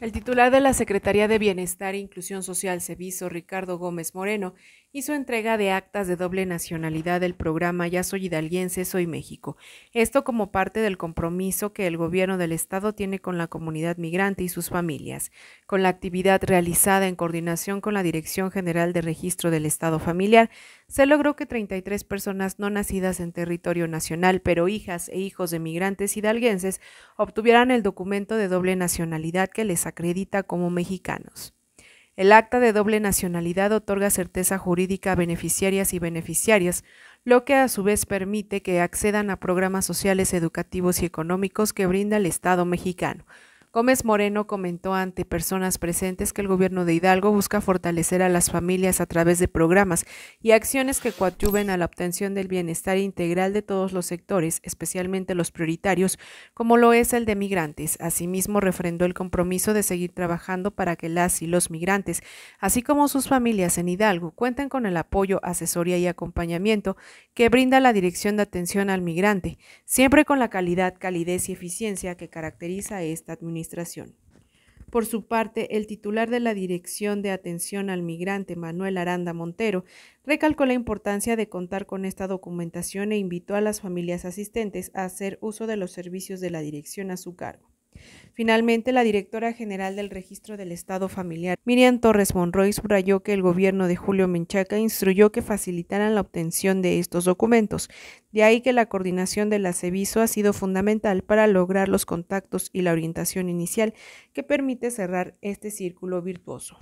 El titular de la Secretaría de Bienestar e Inclusión Social, Ceviso, Ricardo Gómez Moreno, hizo entrega de actas de doble nacionalidad del programa Ya Soy Hidalguense, Soy México. Esto como parte del compromiso que el gobierno del Estado tiene con la comunidad migrante y sus familias, con la actividad realizada en coordinación con la Dirección General de Registro del Estado Familiar, se logró que 33 personas no nacidas en territorio nacional, pero hijas e hijos de migrantes hidalguenses, obtuvieran el documento de doble nacionalidad que les acredita como mexicanos. El acta de doble nacionalidad otorga certeza jurídica a beneficiarias y beneficiarias, lo que a su vez permite que accedan a programas sociales, educativos y económicos que brinda el Estado mexicano, Gómez Moreno comentó ante personas presentes que el gobierno de Hidalgo busca fortalecer a las familias a través de programas y acciones que coadyuven a la obtención del bienestar integral de todos los sectores, especialmente los prioritarios, como lo es el de migrantes. Asimismo, refrendó el compromiso de seguir trabajando para que las y los migrantes, así como sus familias en Hidalgo, cuenten con el apoyo, asesoría y acompañamiento que brinda la Dirección de Atención al Migrante, siempre con la calidad, calidez y eficiencia que caracteriza a esta administración por su parte, el titular de la Dirección de Atención al Migrante, Manuel Aranda Montero, recalcó la importancia de contar con esta documentación e invitó a las familias asistentes a hacer uso de los servicios de la dirección a su cargo. Finalmente, la directora general del Registro del Estado Familiar, Miriam Torres Monroy, subrayó que el gobierno de Julio Menchaca instruyó que facilitaran la obtención de estos documentos. De ahí que la coordinación de la CEVISO ha sido fundamental para lograr los contactos y la orientación inicial que permite cerrar este círculo virtuoso.